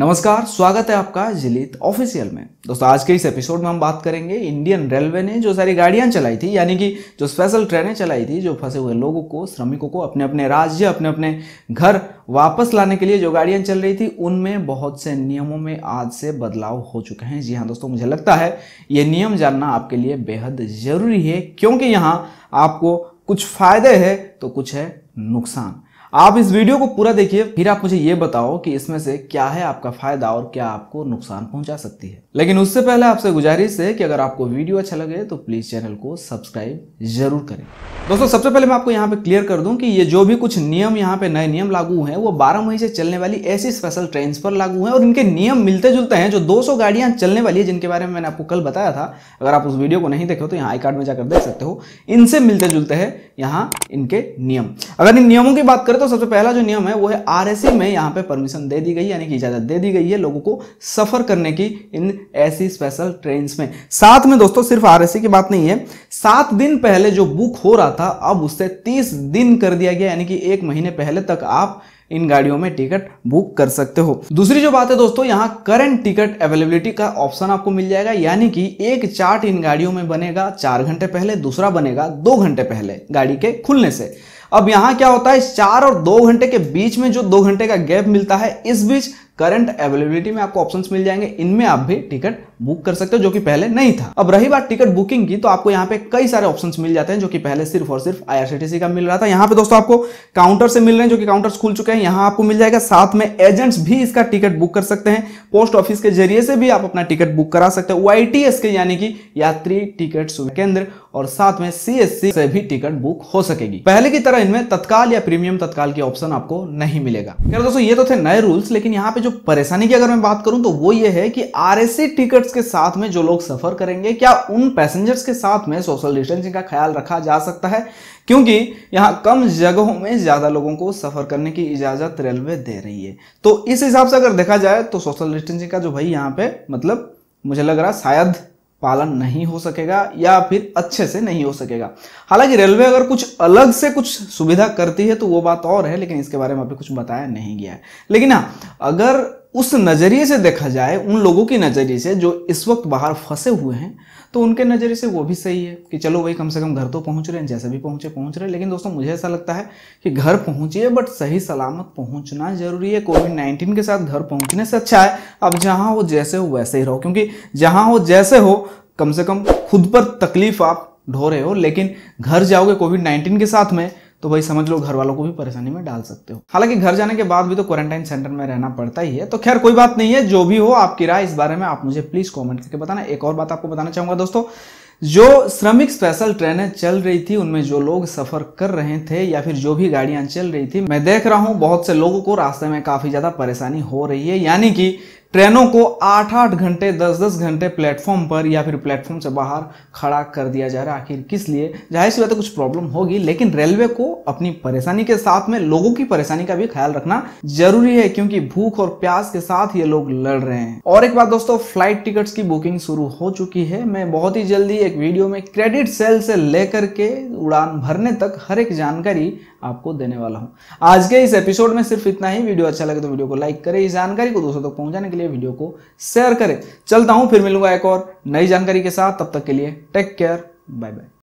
नमस्कार स्वागत है आपका जिलीत ऑफिशियल में दोस्तों आज के इस एपिसोड में हम बात करेंगे इंडियन रेलवे ने जो सारी गाड़ियां चलाई थी यानी कि जो स्पेशल ट्रेनें चलाई थी जो फंसे हुए लोगों को श्रमिकों को अपने अपने राज्य अपने अपने घर वापस लाने के लिए जो गाड़ियां चल रही थी उनमें बहुत से नियमों में आज से बदलाव हो चुके हैं जी हाँ दोस्तों मुझे लगता है ये नियम जानना आपके लिए बेहद ज़रूरी है क्योंकि यहाँ आपको कुछ फ़ायदे है तो कुछ है नुकसान आप इस वीडियो को पूरा देखिए फिर आप मुझे ये बताओ कि इसमें से क्या है आपका फायदा और क्या आपको नुकसान पहुंचा सकती है लेकिन उससे पहले आपसे गुजारिश है कि अगर आपको वीडियो अच्छा लगे तो प्लीज चैनल को सब्सक्राइब जरूर करें दोस्तों सबसे पहले मैं आपको यहाँ पे क्लियर कर दूं कि ये जो भी कुछ नियम यहाँ पे नए नियम लागू हैं वो 12 मई से चलने वाली ऐसी स्पेशल ट्रेन पर लागू हैं और इनके नियम मिलते जुलते हैं जो 200 गाड़ियां चलने वाली है जिनके बारे में मैंने आपको कल बताया था अगर आप उस वीडियो को नहीं देखे तो यहाँ आई कार्ड में जाकर देख सकते हो इनसे मिलते जुलते हैं यहाँ इनके नियम अगर इन नियमों की बात करें तो सबसे पहला जो नियम है वो है आरएसए में यहाँ पे परमिशन दे दी गई यानी कि इजाजत दे दी गई है लोगों को सफर करने की इन ऐसी स्पेशल ट्रेन में साथ में दोस्तों सिर्फ आरएसए की बात नहीं है सात दिन पहले जो बुक हो रहा था अब उससे तीस दिन कर दिया गया यानी कि एक महीने पहले तक आप इन गाड़ियों में टिकट बुक कर सकते हो दूसरी जो बात है दोस्तों यहाँ करंट टिकट अवेलेबिलिटी का ऑप्शन आपको मिल जाएगा यानी कि एक चार्ट इन गाड़ियों में बनेगा चार घंटे पहले दूसरा बनेगा दो घंटे पहले गाड़ी के खुलने से अब यहां क्या होता है चार और दो घंटे के बीच में जो दो घंटे का गैप मिलता है इस बीच करंट अवेलेबिलिटी में आपको ऑप्शंस मिल जाएंगे इनमें आप भी टिकट बुक कर सकते हो जो कि पहले नहीं था अब रही बात टिकट बुकिंग की तो आपको यहाँ पे कई सारे ऑप्शंस मिल जाते हैं जो कि पहले सिर्फ और सिर्फ आई का मिल रहा था यहाँ पे दोस्तों आपको काउंटर से मिल रहे हैं जो कि काउंटर खुल चुके हैं यहाँ आपको मिल जाएगा साथ में एजेंट्स भी इसका टिकट बुक कर सकते हैं पोस्ट ऑफिस के जरिए से भी आप अपना टिकट बुक करा सकते हैं वाई के यानी कि यात्री टिकट केंद्र और साथ में सी से भी टिकट बुक हो सकेगी पहले की तरह इनमें तत्काल या प्रीमियम तत्काल के ऑप्शन आपको नहीं मिलेगा दोस्तों ये तो थे नए रूल्स लेकिन यहाँ पे जो परेशानी की अगर मैं बात करूं तो वो ये है कि आरएससी टिकट्स के साथ में जो लोग सफर करेंगे क्या उन पैसेंजर्स के साथ में सोशल डिस्टेंसिंग का ख्याल रखा जा सकता है क्योंकि यहां कम जगहों में ज़्यादा लोगों को सफ़र करने की इजाज़त रेलवे दे रही है तो इस हिसाब से अगर देखा जाए तो सोशल डिस्टेंसिंग का जो भाई यहाँ पे मतलब मुझे लग रहा शायद पालन नहीं हो सकेगा या फिर अच्छे से नहीं हो सकेगा हालांकि रेलवे अगर कुछ अलग से कुछ सुविधा करती है तो वो बात और है लेकिन इसके बारे में अभी कुछ बताया नहीं गया है लेकिन हाँ अगर उस नज़रिए से देखा जाए उन लोगों के नज़रिए से जो इस वक्त बाहर फंसे हुए हैं तो उनके नज़रिए से वो भी सही है कि चलो भाई कम से कम घर तो पहुंच रहे हैं जैसे भी पहुंचे पहुंच रहे हैं लेकिन दोस्तों मुझे ऐसा लगता है कि घर पहुंचिए बट सही सलामत पहुंचना जरूरी है कोविड नाइन्टीन के साथ घर पहुंचने से अच्छा है अब जहाँ हो जैसे हो वैसे ही रहो क्योंकि जहाँ हो जैसे हो कम से कम खुद पर तकलीफ आप ढो रहे हो लेकिन घर जाओगे कोविड नाइन्टीन के साथ में तो भाई समझ लो घर वालों को भी परेशानी में डाल सकते हो हालांकि घर जाने के बाद भी तो क्वारंटाइन सेंटर में रहना पड़ता ही है तो खैर कोई बात नहीं है जो भी हो आपकी राय इस बारे में आप मुझे प्लीज कॉमेंट करके बताना एक और बात आपको बताना चाहूंगा दोस्तों जो श्रमिक स्पेशल ट्रेनें चल रही थी उनमें जो लोग सफर कर रहे थे या फिर जो भी गाड़ियां चल रही थी मैं देख रहा हूं बहुत से लोगों को रास्ते में काफी ज्यादा परेशानी हो रही है यानी कि ट्रेनों को आठ आठ घंटे दस दस घंटे प्लेटफॉर्म पर या फिर प्लेटफॉर्म से बाहर खड़ा कर दिया जा रहा है आखिर किस लिए जाहिर सी बात है कुछ प्रॉब्लम होगी लेकिन रेलवे को अपनी परेशानी के साथ में लोगों की परेशानी का भी ख्याल रखना जरूरी है क्योंकि भूख और प्यास के साथ ये लोग लड़ रहे हैं और एक बात दोस्तों फ्लाइट टिकट्स की बुकिंग शुरू हो चुकी है मैं बहुत ही जल्दी एक वीडियो में क्रेडिट सेल से लेकर के उड़ान भरने तक हर एक जानकारी आपको देने वाला हूँ आज के इस एपिसोड में सिर्फ इतना ही वीडियो अच्छा लगे तो वीडियो को लाइक करें इस जानकारी को दोस्तों तक पहुंचाने के लिए वीडियो को शेयर करें चलता हूं फिर मिलूंगा एक और नई जानकारी के साथ तब तक के लिए टेक केयर बाय बाय